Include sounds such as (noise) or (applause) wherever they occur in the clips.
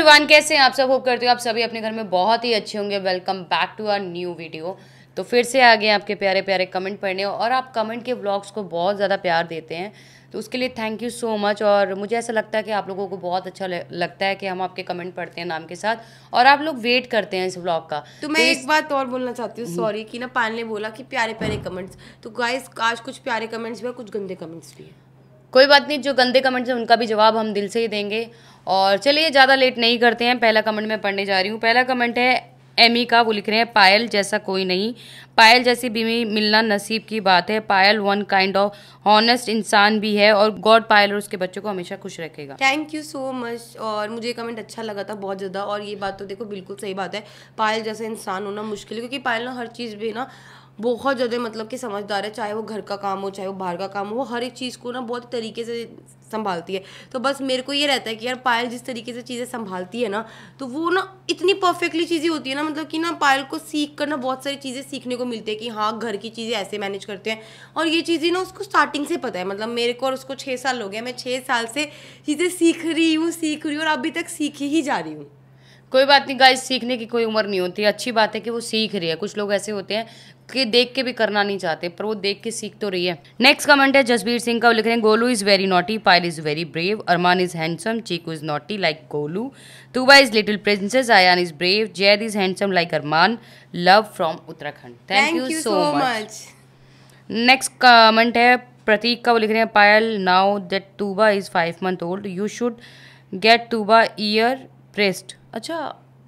Everyone कैसे हैं आप सब होप करते हो आप सभी अपने घर में बहुत ही अच्छे होंगे welcome back to our new video तो फिर से आ गए आपके प्यारे प्यारे कमेंट पढ़ने और आप कमेंट के ब्लॉग्स को बहुत ज़्यादा प्यार देते हैं तो उसके लिए थैंक यू सो मच और मुझे ऐसा लगता है कि आप लोगों को बहुत अच्छा लगता है कि हम आपके कमेंट पढ़ते हैं नाम के साथ और आप लोग वेट करते हैं इस ब्लॉग का तो मैं तो इस... एक बात और बोलना चाहती हूँ सॉरी हम्म। कि ना पान ने बोला कि प्यारे प्यारे कमेंट्स तो गाइस आज कुछ प्यारे कमेंट्स भी और कुछ गंदे कमेंट्स भी हैं कोई बात नहीं जो गंदे कमेंट्स हैं उनका भी जवाब हम दिल से ही देंगे और चलिए ज़्यादा लेट नहीं करते हैं पहला कमेंट मैं पढ़ने जा रही हूँ पहला कमेंट है एमी का वो लिख रहे हैं पायल जैसा कोई नहीं पायल जैसी बीवी मिलना नसीब की बात है Payal one kind of honest इंसान भी है और गॉड पायल और उसके बच्चों को हमेशा खुश रखेगा थैंक यू सो मच और मुझे कमेंट अच्छा लगा था बहुत ज़्यादा और ये बात तो देखो बिल्कुल सही बात है पायल जैसा इंसान होना मुश्किल है क्योंकि पायल ना हर चीज़ भी ना बहुत ज़्यादा मतलब कि समझदार है चाहे वो घर का काम हो चाहे वो बाहर का काम हो वो हर एक चीज़ को ना बहुत तरीके से संभालती है तो बस मेरे को ये रहता है कि यार पायल जिस तरीके से चीज़ें संभालती है ना तो वो ना इतनी परफेक्टली चीज़ें होती है ना मतलब कि ना पायल को सीख कर ना बहुत सारी चीज़ें सीखने को मिलती है कि हाँ घर की चीज़ें ऐसे मैनेज करते हैं और ये चीज़ें ना उसको स्टार्टिंग से पता है मतलब मेरे को और उसको छः साल हो गया मैं छः साल से चीज़ें सीख रही हूँ सीख रही हूँ और अभी तक सीखी ही जा रही हूँ कोई बात नहीं गाइस सीखने की कोई उम्र नहीं होती अच्छी बात है कि वो सीख रही है कुछ लोग ऐसे होते हैं कि देख के भी करना नहीं चाहते पर वो देख के सीख तो रही है नेक्स्ट कमेंट है जसबीर सिंह का लिख रहे हैं Golu is very naughty Payal is very brave Armaan is handsome Chiku is naughty like Golu Tuba is little princess Ayaan is brave Zaid is handsome like Armaan love from Uttarakhand thank you so much next comment है प्रतीक का वो लिख रहे हैं Payal now that Tuba is five month old you should get Tuba ear pierced अच्छा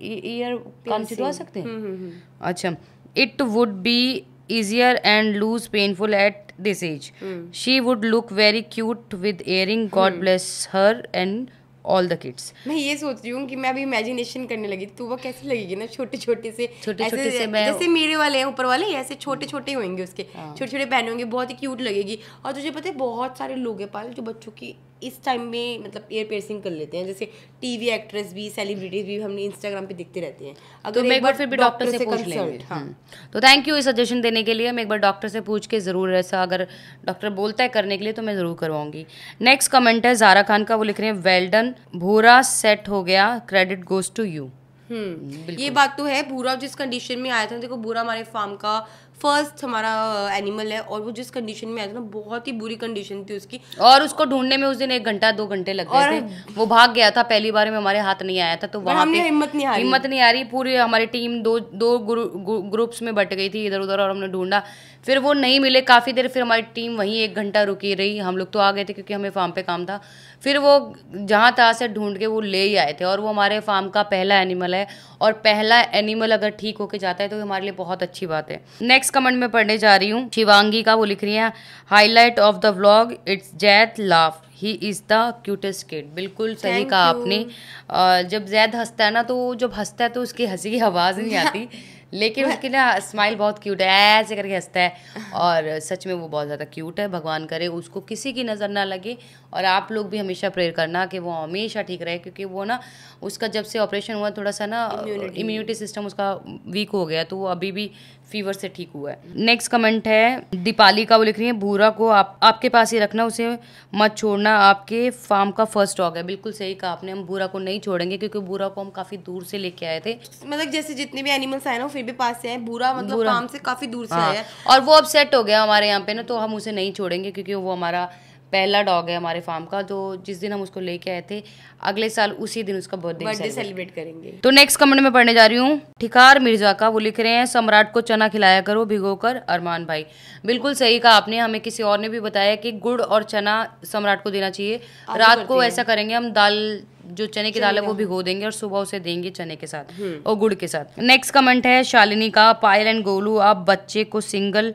ear e-, सकते हैं हम्म, हम्म, हम्म। अच्छा it would be all the kids मैं ये सोच रही हूँ कि मैं अभी इमेजिनेशन करने लगी तो वो कैसी लगेगी ना छोटे छोटे से छोटे छोटे से मैं जैसे मेरे वाले हैं ऊपर वाले ऐसे छोटे छोटे होंगे उसके हाँ। छोटे छोटे पहने होंगे बहुत ही क्यूट लगेगी और तुझे पता है बहुत सारे लोग हैं पाल जो बच्चों की इस टाइम में मतलब ईयर piercing कर लेते हैं जैसे टीवी एक्ट्रेस भी सेलिब्रिटीज भी हमने इंस्टाग्राम पे दिखते रहते हैं अगर तो मैं एक बार फिर भी डॉक्टर से, से पूछ लेंगे हाँ हम्म। तो थैंक यू ये सजेशन देने के लिए मैं एक बार डॉक्टर से पूछ के ज़रूर ऐसा अगर डॉक्टर बोलता है करने के लिए तो मैं ज़रूर करवाऊंगी नेक्स्ट कमेंट है जारा खान का वो लिख रहे हैं वेल्डन भूरा सेट हो गया क्रेडिट गोज़ टू यू ये बात तो है भूरा जिस कंडीशन में आया था देखो भूरा हमारे फार्म का फर्स्ट हमारा एनिमल uh, है और वो जिस कंडीशन में आया था ना बहुत ही बुरी कंडीशन थी उसकी और उसको ढूंढने में उस दिन एक घंटा दो घंटे लग गए थे वो भाग गया था पहली बार में हमारे हाथ नहीं आया था तो वहाँ हमने हिम्मत नहीं हिम्मत नहीं आ रही पूरी हमारी टीम दो दो ग्रुप्स में बट गई थी इधर उधर और हमने ढूंढा फिर वो नहीं मिले काफ़ी देर फिर हमारी टीम वहीं एक घंटा रुकी रही हम लोग तो आ गए थे क्योंकि हमें फार्म पे काम था फिर वो जहाँ तहाँ से ढूंढ के वो ले ही आए थे और वो हमारे फार्म का पहला एनिमल है और पहला एनिमल अगर ठीक होके जाता है तो हमारे लिए बहुत अच्छी बात है नेक्स्ट कमेंट में पढ़ने जा रही हूँ शिवांगी का वो लिख रही है highlight of the vlog it's Zaid laugh he is the cutest kid बिल्कुल सही कहा आपने जब जैद हंसता है ना तो जब हंसता है तो उसकी हंसी की आवाज़ नहीं आती (laughs) लेकिन उसके ना स्माइल बहुत क्यूट है ऐसे करके हंसता है और सच में वो बहुत ज़्यादा क्यूट है भगवान करे उसको किसी की नज़र ना लगे और आप लोग भी हमेशा प्रेयर करना कि वो हमेशा ठीक रहे क्योंकि वो ना उसका जब से ऑपरेशन हुआ थोड़ा सा ना इम्यूनिटी सिस्टम उसका वीक हो गया तो वो अभी भी फीवर से ठीक हुआ है नेक्स्ट कमेंट है दीपाली का वो लिख रही है भूरा को आप आपके पास ही रखना उसे मत छोड़ना आपके फार्म का फर्स्ट डॉग है बिल्कुल सही कहा आपने हम भूरा को नहीं छोड़ेंगे क्योंकि भूरा को हम काफी दूर से लेके आए थे मतलब जैसे जितने भी एनिमल्स आए ना फिर भी पास से आए भूरा मतलब फार्म से काफी दूर से हाँ। आया और वो अपसेट हो गया हमारे यहाँ पे ना तो हम उसे नहीं छोड़ेंगे क्योंकि वो हमारा पहला डॉग है हमारे फार्म का जो जिस दिन हम उसको लेके आए थे अगले साल उसी दिन उसका बर्थडे बर्थडे सेलिब्रेट करेंगे तो नेक्स्ट कमेंट में पढ़ने जा रही हूँ ठिकार मिर्जा का वो लिख रहे हैं सम्राट को चना खिलाया करो भिगो कर अरमान भाई बिल्कुल सही कहा आपने हमें किसी और ने भी बताया कि गुड़ और चना सम्राट को देना चाहिए रात को ऐसा करेंगे हम दाल जो चने की दाल है वो भिगो देंगे और सुबह उसे देंगे चने के साथ हम्म। और गुड़ के साथ नेक्स्ट कमेंट है शालिनी का पायल एंड गोलू आप बच्चे को सिंगल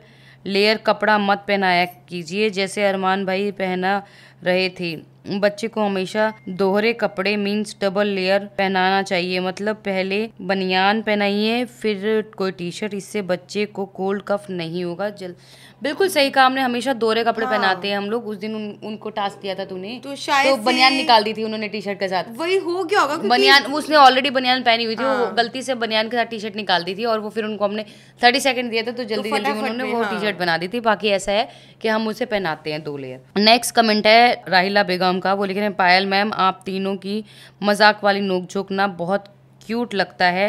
लेयर कपड़ा मत पहनाया कीजिए जैसे अरमान भाई पहना रहे थे बच्चे को हमेशा दोहरे कपड़े मीन्स डबल लेयर पहनाना चाहिए मतलब पहले बनियान पहनाइए फिर कोई टी शर्ट इससे बच्चे को कोल्ड कफ नहीं होगा जल बिल्कुल सही काम ने हमेशा दोहरे कपड़े हाँ। पहनाते हैं हम लोग उस दिन उन, उनको टास्क दिया था तूने तो शायद तो बनियान निकाल दी थी उन्होंने टी शर्ट के साथ वही हो गया होगा बनियान उसने ऑलरेडी बनियान पहनी हुई थी हाँ। वो गलती से बनियान के साथ टी शर्ट निकाल दी थी और वो फिर उनको हमने थर्टी सेकंड दिया था तो, तो जल्दी जल्दी उन्होंने वो टी हाँ। शर्ट बना दी थी बाकी ऐसा है कि हम उसे पहनाते हैं दो लेयर नेक्स्ट कमेंट है राहिला बेगम मैम का वो लिख रहे हैं पायल मैम आप तीनों की मजाक वाली नोक झोंक ना बहुत क्यूट लगता है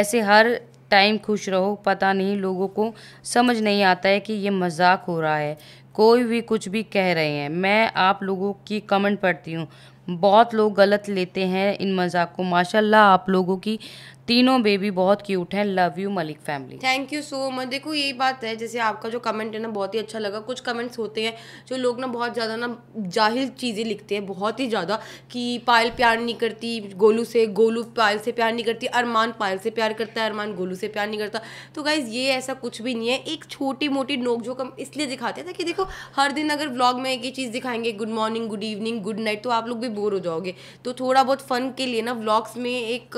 ऐसे हर टाइम खुश रहो पता नहीं लोगों को समझ नहीं आता है कि ये मजाक हो रहा है कोई भी कुछ भी कह रहे हैं मैं आप लोगों की कमेंट पढ़ती हूँ बहुत लोग गलत लेते हैं इन मजाक को माशाल्लाह आप लोगों की तीनों बेबी बहुत क्यूट हैं love you Malik family thank you so much देखो यही बात है जैसे आपका जो कमेंट है ना बहुत ही अच्छा लगा कुछ कमेंट्स होते हैं जो लोग ना बहुत ज़्यादा ना जाहिल चीज़ें लिखते हैं बहुत ही ज़्यादा कि पायल प्यार नहीं करती गोलू से गोलू पायल से प्यार नहीं करती अरमान पायल से प्यार करता है अरमान गोलू से प्यार नहीं करता तो गाइज़ ये ऐसा कुछ भी नहीं है एक छोटी मोटी नोक जो कम इसलिए दिखाते हैं ताकि देखो हर दिन अगर ब्लॉग में एक ही चीज़ दिखाएंगे good morning good evening good night तो आप लोग भी बोर हो जाओगे तो थोड़ा बहुत फ़न के लिए ना ब्लॉग्स में एक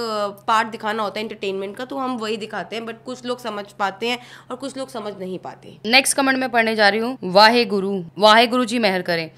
पार्ट दिखाना जमाना होता है इंटरटेनमेंट का तो हम वही दिखाते हैं बट कुछ लोग समझ पाते हैं और कुछ लोग समझ नहीं पाते नेक्स्ट कमेंट में पढ़ने जा रही हूँ वाहे गुरु वाहे गुरु जी मेहर करें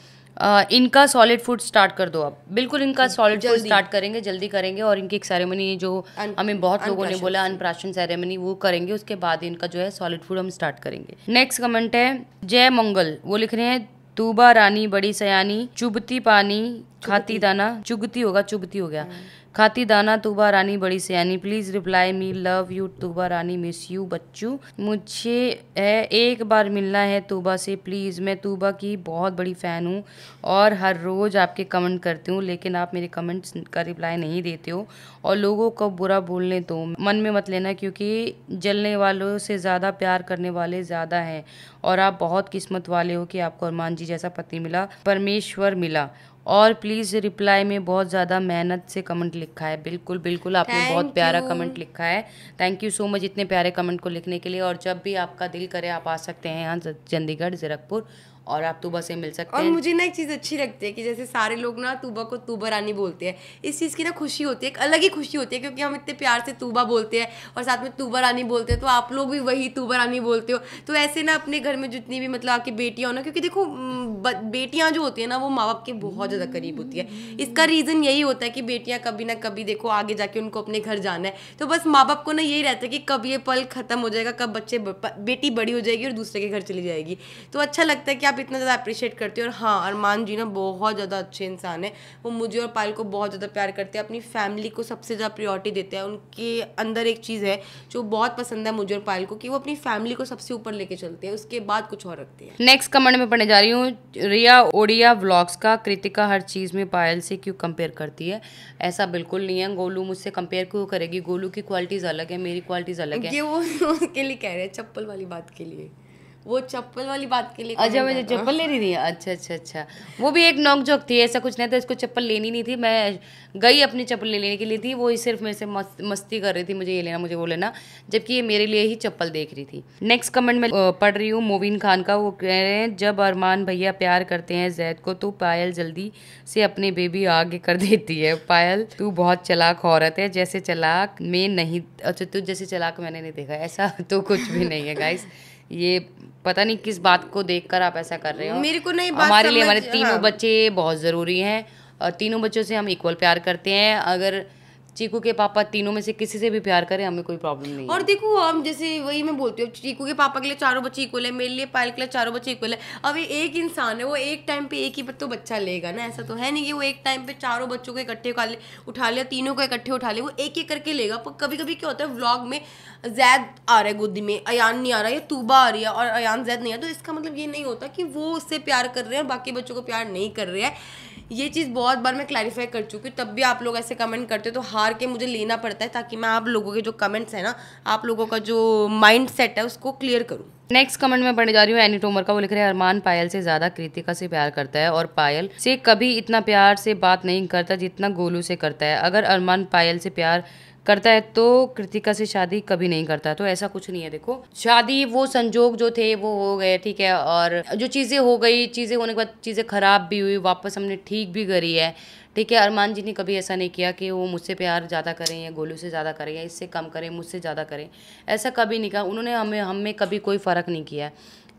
आ, इनका सॉलिड फूड स्टार्ट कर दो आप बिल्कुल इनका सॉलिड फूड स्टार्ट करेंगे जल्दी करेंगे और इनकी एक सेरेमनी जो हमें बहुत लोगों ने बोला अनप्राशन सेरेमनी वो करेंगे उसके बाद इनका जो है सॉलिड फूड हम स्टार्ट करेंगे नेक्स्ट कमेंट है जय मंगल वो लिख रहे हैं तूबा रानी बड़ी सयानी चुभती पानी खाती दाना चुगती होगा चुगती हो गया हम्म। खाती दाना तुबा रानी बड़ी सयानी please reply me love you Tuba रानी मिस यू बच्चू मुझे है एक बार मिलना है तुबा से प्लीज़ मैं तुबा की बहुत बड़ी फ़ैन हूँ और हर रोज़ आपके कमेंट करती हूँ लेकिन आप मेरे कमेंट्स का रिप्लाई नहीं देते हो और लोगों को बुरा बोलने दो मन में मत लेना क्योंकि जलने वालों से ज़्यादा प्यार करने वाले ज़्यादा हैं और आप बहुत किस्मत वाले हो कि आपको अरमान जी जैसा पति मिला परमेश्वर मिला और प्लीज़ रिप्लाई में बहुत ज़्यादा मेहनत से कमेंट लिखा है बिल्कुल बिल्कुल आपने Thank बहुत प्यारा कमेंट लिखा है थैंक यू सो मच इतने प्यारे कमेंट को लिखने के लिए और जब भी आपका दिल करे आप आ सकते हैं यहाँ चंडीगढ़ जीरकपुर और आप तुबा से मिल सकते और हैं मुझे ना एक चीज़ अच्छी लगती है कि जैसे सारे लोग ना तूबा को तुबा रानी बोलते हैं इस चीज़ की ना खुशी होती है एक अलग ही खुशी होती है क्योंकि हम इतने प्यार से तूबा बोलते हैं और साथ में तुबा रानी बोलते हैं तो आप लोग भी वही तुबा रानी बोलते हो तो ऐसे ना अपने घर में जितनी भी मतलब आपकी बेटियाँ हो ना क्योंकि देखो बेटियाँ जो होती है ना वो माँ बाप के बहुत ज़्यादा करीब होती है इसका रीज़न यही होता है कि बेटियाँ कभी ना कभी देखो आगे जाके उनको अपने घर जाना है तो बस माँ बाप को ना यही रहता है कि कब ये पल ख़त्म हो जाएगा कब बच्चे बेटी बड़ी हो जाएगी और दूसरे के घर चली जाएगी तो अच्छा लगता है कि आप आप इतना ज़्यादा अप्रिशिएट करती हो और हाँ अरमान जी ना बहुत ज़्यादा अच्छे इंसान है वो मुझे और पायल को बहुत ज़्यादा प्यार करते हैं अपनी फैमिली को सबसे ज़्यादा प्रियोरिटी देते हैं उनके अंदर एक चीज़ है जो बहुत पसंद है मुझे और पायल को कि वो अपनी फैमिली को सबसे ऊपर लेके चलते हैं उसके बाद कुछ और रखते हैं नेक्स्ट कमेंट में पढ़ने जा रही हूँ रिया ओडिया ब्लॉग्स का कृतिका हर चीज़ में पायल से क्यों कंपेयर करती है ऐसा बिल्कुल नहीं है गोलू मुझसे कंपेयर क्यों करेगी गोलू की क्वालिटीज़ अलग है मेरी क्वालिटीज़ अलग है ये वो (laughs) उसके लिए कह रहे हैं चप्पल वाली बात के लिए वो चप्पल वाली बात के लिए अच्छा मुझे चप्पल लेनी थी अच्छा अच्छा अच्छा वो भी एक नॉक जोक थी ऐसा कुछ नहीं था इसको चप्पल लेनी नहीं थी मैं गई अपनी चप्पल ले लेने के लिए थी वो ही सिर्फ मेरे से मस्ती कर रही थी मुझे ये लेना मुझे वो लेना जबकि ये मेरे लिए ही चप्पल देख रही थी नेक्स्ट कमेंट में पढ़ रही हूँ मोबिन खान का वो कह रहे हैं जब अरमान भैया प्यार करते हैं जैद को तो पायल जल्दी से अपने बेबी आगे कर देती है पायल तू बहुत चलाक औरत है जैसे चलाक में नहीं अच्छा तू जैसे चलाक मैंने नहीं देखा ऐसा तो कुछ भी नहीं है गाइस ये पता नहीं किस बात को देखकर आप ऐसा कर रहे हो मेरे को नहीं बात हमारे लिए हमारे तीनों हाँ। बच्चे बहुत ज़रूरी हैं तीनों बच्चों से हम इक्वल प्यार करते हैं अगर चीकू के पापा तीनों में से किसी से भी प्यार करें हमें कोई प्रॉब्लम नहीं और देखो हम जैसे वही मैं बोलती हूँ चीकू के पापा के लिए चारों बच्चे इक्वल है मेरे लिए पायल के लिए चारों बच्चे इक्वल है अभी एक इंसान है वो एक टाइम पे एक ही तो बच्चा लेगा ना ऐसा तो है नहीं कि वो एक टाइम पे चारों बच्चों को इकट्ठे उठा लिया तीनों को इकट्ठे उठा लिया वो एक एक करके लेगा पर कभी कभी क्या होता है व्लॉग में जैद आ रहा है गोदी में अयान नहीं आ रहा है तूबा आ रही है और अयान जैद नहीं आ तो इसका मतलब ये नहीं होता कि वो उससे प्यार कर रहे हैं बाकी बच्चों को प्यार नहीं कर रहे हैं ये चीज़ बहुत बार मैं क्लैरिफाई कर चुकी हूँ तब भी आप लोग ऐसे कमेंट करते हो तो हाँ उतार के मुझे लेना पड़ता है ताकि मैं आप लोगों के जो कमेंट्स है ना आप लोगों का जो माइंड सेट है उसको क्लियर करूँ नेक्स्ट कमेंट में पढ़ने जा रही हूँ एनी टोमर का वो लिख रहे हैं अरमान पायल से ज्यादा कृतिका से प्यार करता है और पायल से कभी इतना प्यार से बात नहीं करता जितना गोलू से करता है अगर अरमान पायल से प्यार करता है तो कृतिका से शादी कभी नहीं करता तो ऐसा कुछ नहीं है देखो शादी वो संजोग जो थे वो हो गए ठीक है और जो चीज़ें हो गई चीज़ें होने के बाद चीज़ें ख़राब भी हुई वापस हमने ठीक भी करी है ठीक है अरमान जी ने कभी ऐसा नहीं किया कि वो मुझसे प्यार ज़्यादा करें या गोलू से ज़्यादा करें या इससे कम करें मुझसे ज़्यादा करें ऐसा कभी नहीं कहा उन्होंने हमें हमें कभी कोई फ़र्क नहीं किया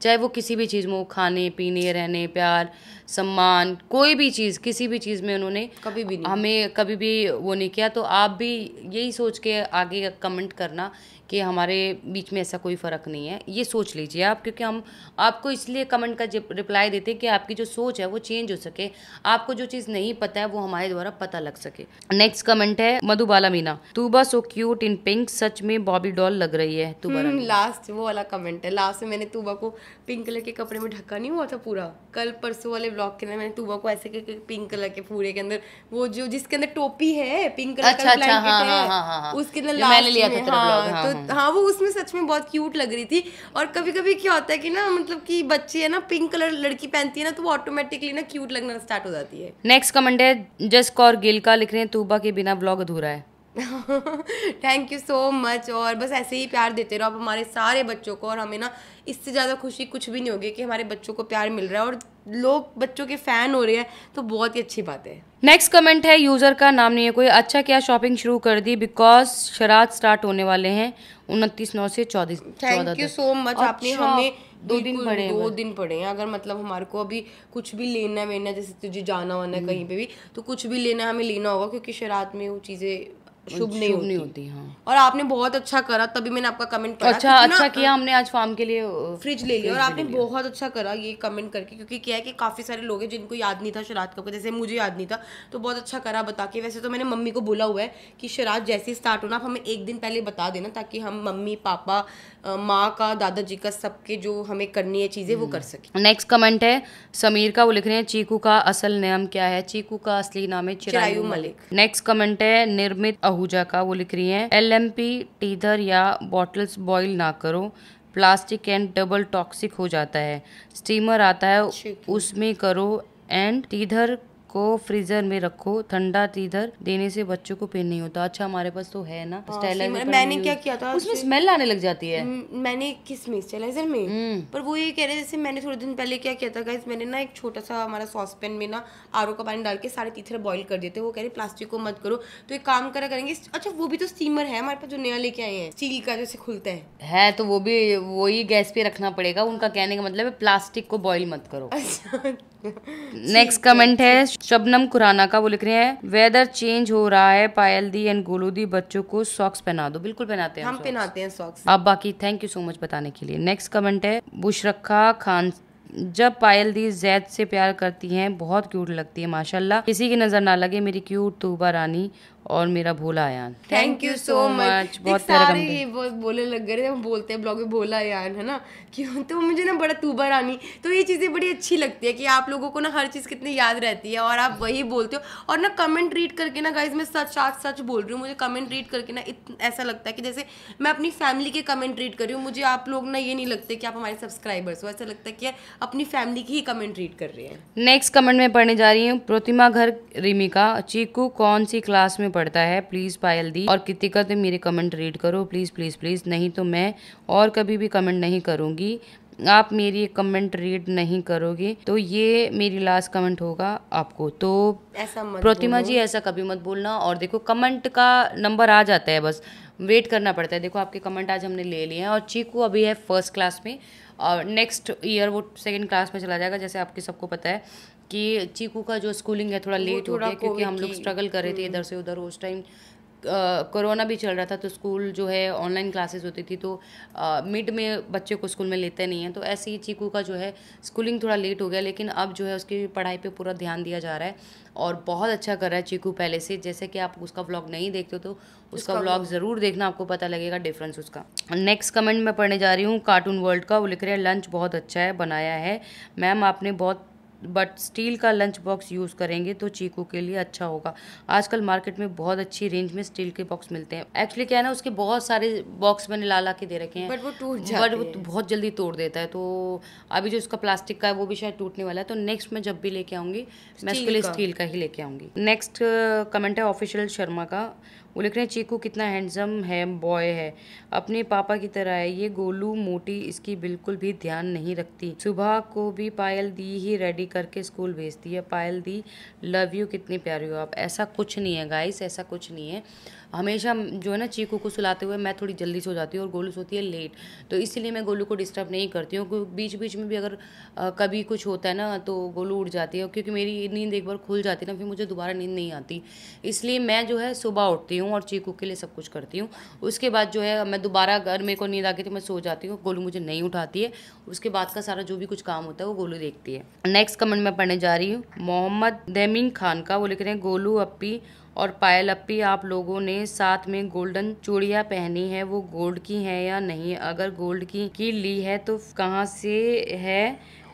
चाहे वो किसी भी चीज़ में हो खाने पीने रहने प्यार सम्मान कोई भी चीज़ किसी भी चीज़ में उन्होंने कभी भी नहीं। हमें कभी भी वो नहीं किया तो आप भी यही सोच के आगे कमेंट करना कि हमारे बीच में ऐसा कोई फ़र्क नहीं है ये सोच लीजिए आप क्योंकि हम आपको इसलिए कमेंट का रिप्लाई देते हैं कि आपकी जो सोच है वो चेंज हो सके आपको जो चीज़ नहीं पता है वो हमारे द्वारा पता लग सके नेक्स्ट कमेंट है Madhubala Meena Tuba so cute in pink सच में बॉबी डॉल लग रही है तूबा लास्ट हम्म, वो वाला कमेंट है लास्ट में मैंने तूबा को पिंक कलर के कपड़े में ढका नहीं हुआ था पूरा कल परसों वाले ब्लॉग के अंदर मैंने तुबा को ऐसे करके पिंक कलर के पूरे के अंदर वो जो जिसके अंदर टोपी है पिंक कलर अच्छा, का अच्छा, हाँ, हाँ, है हाँ, हाँ, हाँ। उसके अंदर मैंने लिया था हाँ, हाँ, तो हाँ।, हाँ वो उसमें सच में बहुत क्यूट लग रही थी और कभी कभी क्या होता है कि ना मतलब कि बच्चे है ना पिंक कलर लड़की पहनती है ना तो वो ऑटोमेटिकली ना क्यूट लगना स्टार्ट हो जाती है नेक्स्ट कमेंट है जस कौर गिल का लिख रहे हैं तूबा के बिना ब्लॉग अधूरा है थैंक यू सो मच और बस ऐसे ही प्यार देते रहो आप हमारे सारे बच्चों को और हमें ना इससे ज़्यादा खुशी कुछ भी नहीं होगी कि हमारे बच्चों को प्यार मिल रहा है और लोग बच्चों के फ़ैन हो रहे हैं तो बहुत ही अच्छी बात है नेक्स्ट कमेंट है यूज़र का नाम नहीं है कोई अच्छा क्या शॉपिंग शुरू कर दी बिकॉज शराब स्टार्ट होने वाले हैं उनतीस नौ से चौबीस थैंक यू सो मच आपने अच्छा, हमें दो दिन पड़े दो दिन पड़े हैं अगर मतलब हमारे को अभी कुछ भी लेना वेना जैसे तुझे जाना वाना हम्म। कहीं पे भी तो कुछ भी लेना हमें लेना होगा क्योंकि शराब में वो चीज़ें शुभ नहीं होती, नहीं होती हाँ और आपने बहुत अच्छा करा तभी मैंने आपका कमेंट करा अच्छा अच्छा किया हमने आज फार्म के लिए फ्रिज ले लिया और आपने बहुत अच्छा करा ये कमेंट करके क्योंकि क्या है कि काफ़ी सारे लोग हैं जिनको याद नहीं था शराद का जैसे मुझे याद नहीं था तो बहुत अच्छा करा बता के वैसे तो मैंने मम्मी को बोला हुआ है कि शराद जैसे स्टार्ट होना आप हमें एक दिन पहले बता देना ताकि हम मम्मी पापा माँ का दादाजी का सबके जो हमें करनी है चीज़ें वो हम्म। कर सके नेक्स्ट कमेंट है समीर का वो लिख रहे हैं चीकू का असल नाम क्या है चीकू का असली नाम है चिरायु मलिक नेक्स्ट कमेंट है निर्मित आहूजा का वो लिख रही हैं एल एम पी टीधर या बॉटल्स बॉईल ना करो प्लास्टिक एंड डबल टॉक्सिक हो जाता है स्टीमर आता है उसमें करो एंड टीधर को फ्रीजर में रखो ठंडा इधर देने से बच्चों को पेन नहीं होता अच्छा हमारे पास तो है ना स्टेलाइजर हाँ, मैंने मैंने क्या किया था उसमें स्मेल आने लग जाती है मैंने किस में स्टेलाइजर में हम्म। पर वो ये कह रहे जैसे मैंने थोड़े दिन पहले क्या किया था गाइस मैंने ना एक छोटा सा हमारा सॉस सॉसपेन में ना आरो का पानी डाल के सारे तीथरा बॉइल कर देते वो कह रहे प्लास्टिक को मत करो तो एक काम करा करेंगे अच्छा वो भी तो स्टीमर है हमारे पास जो नया लेके आए हैं स्टील का जैसे खुलता है है तो वो भी वही गैस पे रखना पड़ेगा उनका कहने का मतलब है प्लास्टिक को बॉईल मत करो नेक्स्ट अच्छा, अच्छा। कमेंट है शबनम खुराना का वो लिख रहे हैं वेदर चेंज हो रहा है पायल दी एंड गोलू दी बच्चों को सॉक्स पहना दो बिल्कुल पहनाते हैं हम पहनाते हैं सॉक्स आप बाकी थैंक यू सो मच बताने के लिए नेक्स्ट कमेंट है बुशरखा खान जब पायल दी जैद से प्यार करती हैं बहुत क्यूट लगती है माशाल्लाह किसी की नज़र ना लगे मेरी क्यूट तूबा रानी और मेरा भोला Ayaan thank you so much बहुत सारे ये बहुत बोले लग गए हम बोलते हैं ब्लॉग में भोला आयान है ना क्यों तो मुझे ना बड़ा तूबा रानी तो ये चीज़ें बड़ी अच्छी लगती है कि आप लोगों को ना हर चीज़ कितनी याद रहती है और आप वही बोलते हो और ना कमेंट रीड करके ना गाइज मैं सच साथ सच बोल रही हूँ मुझे कमेंट रीड करके ना ऐसा लगता है कि जैसे मैं अपनी फैमिली के कमेंट रीड कर रही हूँ मुझे आप लोग ना ये नहीं लगते कि आप हमारे सब्सक्राइबर्स हो ऐसा लगता है कि अपनी फैमिली की ही कमेंट रीड कर रहे हैं नेक्स्ट कमेंट में पढ़ने जा रही हूँ प्रतिमा घर रिमिका चीकू कौन सी क्लास में पढ़ता है प्लीज़ पायल दी और कृतिका तुम मेरे कमेंट रीड करो प्लीज़ प्लीज़ प्लीज़ नहीं तो मैं और कभी भी कमेंट नहीं करूँगी आप मेरी कमेंट रीड नहीं करोगे तो ये मेरी लास्ट कमेंट होगा आपको तो ऐसा मत प्रतिमा जी ऐसा कभी मत बोलना और देखो कमेंट का नंबर आ जाता है बस वेट करना पड़ता है देखो आपके कमेंट आज हमने ले लिए हैं और चीकू अभी है फर्स्ट क्लास में और नेक्स्ट ईयर वो सेकेंड क्लास में चला जाएगा जैसे आपके सबको पता है कि चीकू का जो स्कूलिंग है थोड़ा लेट हो गया क्योंकि हम लोग स्ट्रगल कर रहे थे हम्म। इधर से उधर उस टाइम कोरोना भी चल रहा था तो स्कूल जो है ऑनलाइन क्लासेस होती थी तो मिड में बच्चे को स्कूल में लेते नहीं हैं तो ऐसे ही चीकू का जो है स्कूलिंग थोड़ा लेट हो गया लेकिन अब जो है उसकी पढ़ाई पे पूरा ध्यान दिया जा रहा है और बहुत अच्छा कर रहा है चीकू पहले से जैसे कि आप उसका व्लॉग नहीं देखते हो तो उसका व्लॉग ज़रूर देखना आपको पता लगेगा डिफरेंस उसका नेक्स्ट कमेंट मैं पढ़ने जा रही हूँ कार्टून वर्ल्ड का वो लिख रहे हैं लंच बहुत अच्छा है बनाया है मैम आपने बहुत बट स्टील का लंच बॉक्स यूज़ करेंगे तो चीकू के लिए अच्छा होगा आजकल मार्केट में बहुत अच्छी रेंज में स्टील के बॉक्स मिलते हैं एक्चुअली क्या है ना उसके बहुत सारे बॉक्स मैंने ला ला के दे रखे हैं बट वो टूट जाते बट वो बहुत जल्दी तोड़ देता है तो अभी जो इसका प्लास्टिक का है वो भी शायद टूटने वाला है तो नेक्स्ट मैं जब भी लेके आऊँगी मैं उसके लिए स्टील का ही लेके आऊँगी नेक्स्ट कमेंट है ऑफिशियल शर्मा का वो लिख रहे हैं चीकू कितना हैंडसम है बॉय है अपने पापा की तरह है ये गोलू मोटी इसकी बिल्कुल भी ध्यान नहीं रखती सुबह को भी पायल दी ही रेडी करके स्कूल भेजती है पायल दी लव यू कितनी प्यारी हो आप ऐसा कुछ नहीं है गाइस ऐसा कुछ नहीं है हमेशा जो है ना चीकू को सुलाते हुए मैं थोड़ी जल्दी सो जाती हूँ और गोलू सोती है लेट तो इसीलिए मैं गोलू को डिस्टर्ब नहीं करती हूँ क्योंकि बीच बीच में भी अगर आ, कभी कुछ होता है ना तो गोलू उठ जाती है क्योंकि मेरी नींद एक बार खुल जाती है ना फिर मुझे दोबारा नींद नहीं आती इसलिए मैं जो है सुबह उठती हूँ हूँ और चीकू के लिए सब कुछ करती हूँ उसके बाद जो है मैं दोबारा घर मेरे को नींद आ गई तो मैं सो जाती हूँ गोलू मुझे नहीं उठाती है उसके बाद का सारा जो भी कुछ काम होता है वो गोलू देखती है नेक्स्ट कमेंट मैं पढ़ने जा रही हूँ मोहम्मद दैमिन खान का वो लिख रहे हैं गोलू अपी और पायल अपी आप लोगों ने साथ में गोल्डन चूड़ियाँ पहनी है वो गोल्ड की है या नहीं अगर गोल्ड की, की ली है तो कहाँ से है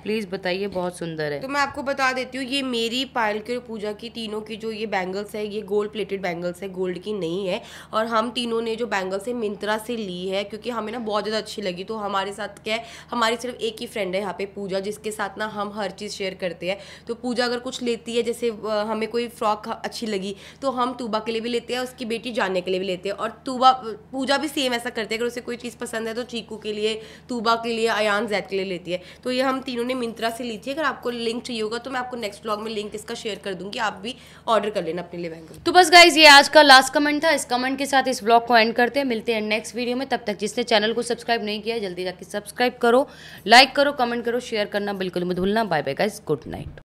प्लीज़ बताइए बहुत सुंदर है तो मैं आपको बता देती हूँ ये मेरी पायल की और पूजा की तीनों की जो ये बैंगल्स है ये गोल्ड प्लेटेड बैंगल्स है गोल्ड की नहीं है और हम तीनों ने जो बैंगल्स है मिंत्रा से ली है क्योंकि हमें ना बहुत ज़्यादा अच्छी लगी तो हमारे साथ क्या है हमारी सिर्फ एक ही फ्रेंड है यहाँ पे पूजा जिसके साथ ना हम हर चीज़ शेयर करते हैं तो पूजा अगर कुछ लेती है जैसे हमें कोई फ्रॉक अच्छी लगी तो हम तूबा के लिए भी लेते हैं उसकी बेटी जानने के लिए भी लेते हैं और तूबा पूजा भी सेम ऐसा करते हैं अगर उसे कोई चीज़ पसंद है तो चीकू के लिए तूबा के लिए अयान जैद के लिए लेती है तो ये हम तीनों ने आपने मिंत्रा से ली थी अगर आपको लिंक चाहिए होगा तो मैं आपको नेक्स्ट ब्लॉग में लिंक इसका शेयर कर दूंगी आप भी ऑर्डर कर लेना अपने लिए बैंगल तो बस गाइज ये आज का लास्ट कमेंट था इस कमेंट के साथ इस ब्लॉग को एंड करते हैं मिलते हैं नेक्स्ट वीडियो में तब तक जिसने चैनल को सब्सक्राइब नहीं किया जल्दी जाके सब्सक्राइब करो लाइक करो कमेंट करो शेयर करना बिल्कुल मत भूलना bye bye guys good night